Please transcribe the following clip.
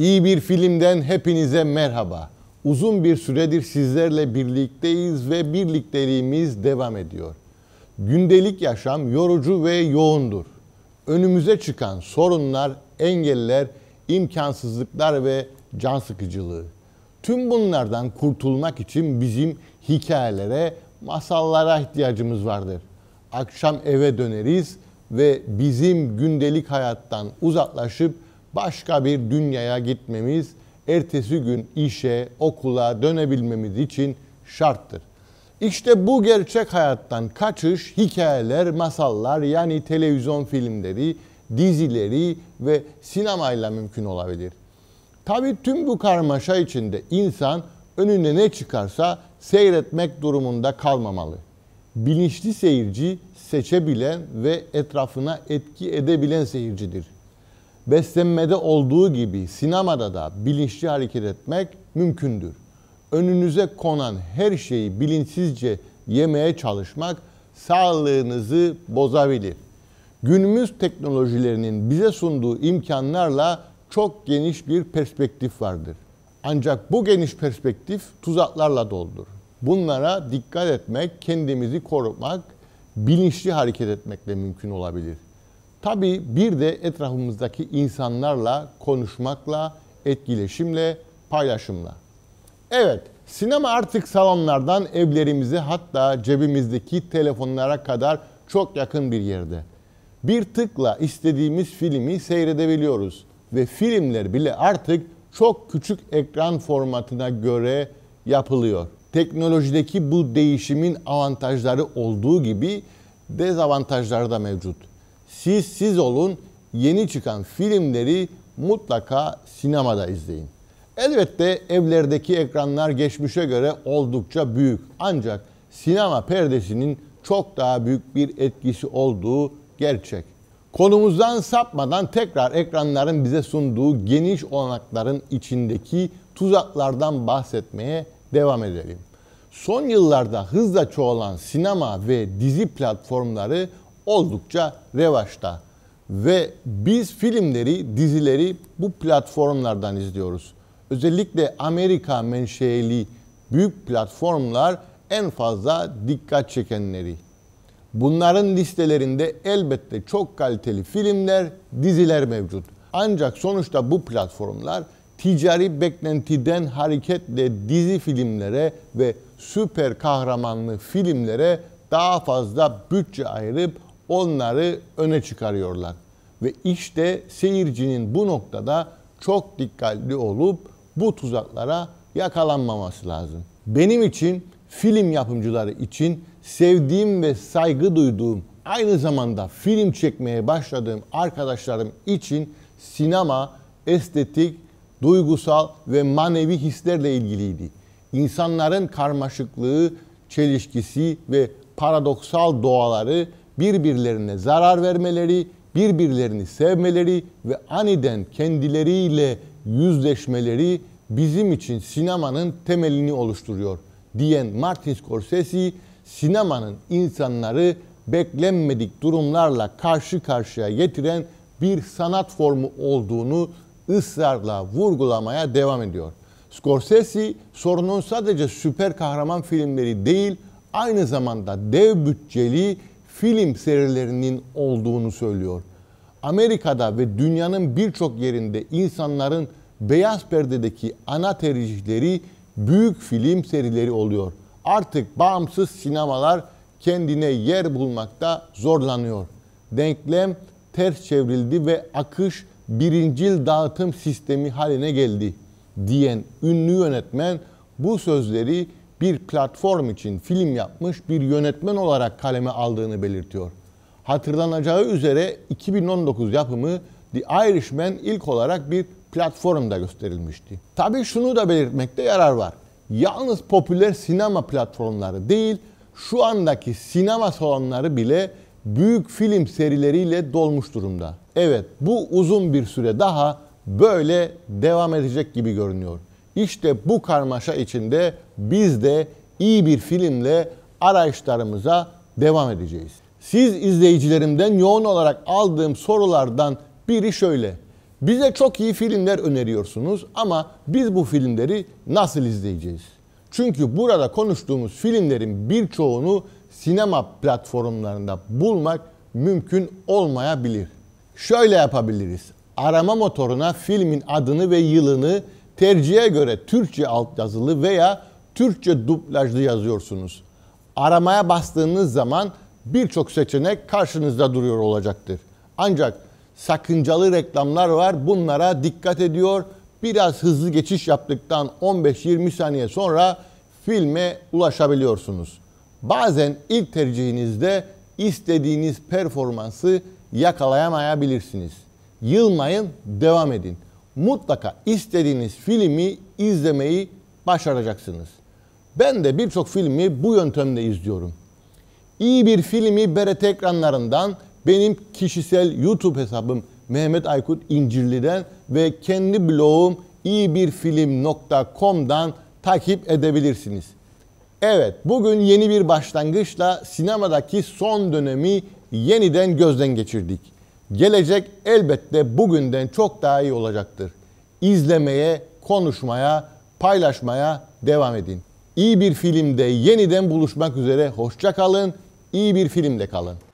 İyi bir filmden hepinize merhaba. Uzun bir süredir sizlerle birlikteyiz ve birlikteliğimiz devam ediyor. Gündelik yaşam yorucu ve yoğundur. Önümüze çıkan sorunlar, engeller, imkansızlıklar ve can sıkıcılığı. Tüm bunlardan kurtulmak için bizim hikayelere, masallara ihtiyacımız vardır. Akşam eve döneriz ve bizim gündelik hayattan uzaklaşıp başka bir dünyaya gitmemiz, ertesi gün işe, okula dönebilmemiz için şarttır. İşte bu gerçek hayattan kaçış, hikayeler, masallar yani televizyon filmleri, dizileri ve sinemayla mümkün olabilir. Tabi tüm bu karmaşa içinde insan önüne ne çıkarsa seyretmek durumunda kalmamalı. Bilinçli seyirci seçebilen ve etrafına etki edebilen seyircidir. Beslenmede olduğu gibi sinemada da bilinçli hareket etmek mümkündür. Önünüze konan her şeyi bilinçsizce yemeye çalışmak sağlığınızı bozabilir. Günümüz teknolojilerinin bize sunduğu imkanlarla çok geniş bir perspektif vardır. Ancak bu geniş perspektif tuzaklarla doldur. Bunlara dikkat etmek, kendimizi korumak, bilinçli hareket etmekle mümkün olabilir. Tabii bir de etrafımızdaki insanlarla konuşmakla, etkileşimle, paylaşımla. Evet, sinema artık salonlardan evlerimize hatta cebimizdeki telefonlara kadar çok yakın bir yerde. Bir tıkla istediğimiz filmi seyredebiliyoruz ve filmler bile artık çok küçük ekran formatına göre yapılıyor. Teknolojideki bu değişimin avantajları olduğu gibi dezavantajları da mevcut. Siz siz olun. Yeni çıkan filmleri mutlaka sinemada izleyin. Elbette evlerdeki ekranlar geçmişe göre oldukça büyük. Ancak sinema perdesinin çok daha büyük bir etkisi olduğu gerçek. Konumuzdan sapmadan tekrar ekranların bize sunduğu geniş olanakların içindeki tuzaklardan bahsetmeye devam edelim. Son yıllarda hızla çoğalan sinema ve dizi platformları oldukça revaçta. Ve biz filmleri, dizileri bu platformlardan izliyoruz. Özellikle Amerika menşeli büyük platformlar en fazla dikkat çekenleri. Bunların listelerinde elbette çok kaliteli filmler, diziler mevcut. Ancak sonuçta bu platformlar ticari beklentiden hareketle dizi filmlere ve süper kahramanlı filmlere daha fazla bütçe ayırıp onları öne çıkarıyorlar. Ve işte seyircinin bu noktada çok dikkatli olup bu tuzaklara yakalanmaması lazım. Benim için film yapımcıları için sevdiğim ve saygı duyduğum aynı zamanda film çekmeye başladığım arkadaşlarım için sinema estetik, duygusal ve manevi hislerle ilgiliydi. İnsanların karmaşıklığı, çelişkisi ve paradoksal doğaları birbirlerine zarar vermeleri, birbirlerini sevmeleri ve aniden kendileriyle yüzleşmeleri bizim için sinemanın temelini oluşturuyor diyen Martin Scorsese, sinemanın insanları beklenmedik durumlarla karşı karşıya getiren bir sanat formu olduğunu ısrarla vurgulamaya devam ediyor. Scorsese sorunun sadece süper kahraman filmleri değil, aynı zamanda dev bütçeli film serilerinin olduğunu söylüyor. Amerika'da ve dünyanın birçok yerinde insanların beyaz perdedeki ana tercihleri büyük film serileri oluyor. Artık bağımsız sinemalar kendine yer bulmakta zorlanıyor. Denklem ters çevrildi ve akış birincil dağıtım sistemi haline geldi diyen ünlü yönetmen bu sözleri bir platform için film yapmış bir yönetmen olarak kaleme aldığını belirtiyor. Hatırlanacağı üzere 2019 yapımı The Irishman ilk olarak bir platformda gösterilmişti. Tabii şunu da belirtmekte yarar var. Yalnız popüler sinema platformları değil, şu andaki sinema salonları bile büyük film serileriyle dolmuş durumda. Evet, bu uzun bir süre daha böyle devam edecek gibi görünüyor. İşte bu karmaşa içinde biz de iyi bir filmle arayışlarımıza devam edeceğiz. Siz izleyicilerimden yoğun olarak aldığım sorulardan biri şöyle. Bize çok iyi filmler öneriyorsunuz ama biz bu filmleri nasıl izleyeceğiz? Çünkü burada konuştuğumuz filmlerin birçoğunu sinema platformlarında bulmak mümkün olmayabilir. Şöyle yapabiliriz. Arama motoruna filmin adını ve yılını Tercihe göre Türkçe altyazılı veya Türkçe dublajlı yazıyorsunuz. Aramaya bastığınız zaman birçok seçenek karşınızda duruyor olacaktır. Ancak sakıncalı reklamlar var. Bunlara dikkat ediyor. Biraz hızlı geçiş yaptıktan 15-20 saniye sonra filme ulaşabiliyorsunuz. Bazen ilk tercihinizde istediğiniz performansı yakalayamayabilirsiniz. Yılmayın, devam edin mutlaka istediğiniz filmi izlemeyi başaracaksınız. Ben de birçok filmi bu yöntemle izliyorum. İyi bir filmi BRT ekranlarından benim kişisel YouTube hesabım Mehmet Aykut İncirli'den ve kendi blogum iyibirfilm.com'dan takip edebilirsiniz. Evet, bugün yeni bir başlangıçla sinemadaki son dönemi yeniden gözden geçirdik. Gelecek elbette bugünden çok daha iyi olacaktır. İzlemeye, konuşmaya, paylaşmaya devam edin. İyi bir filmde yeniden buluşmak üzere hoşça kalın. İyi bir filmde kalın.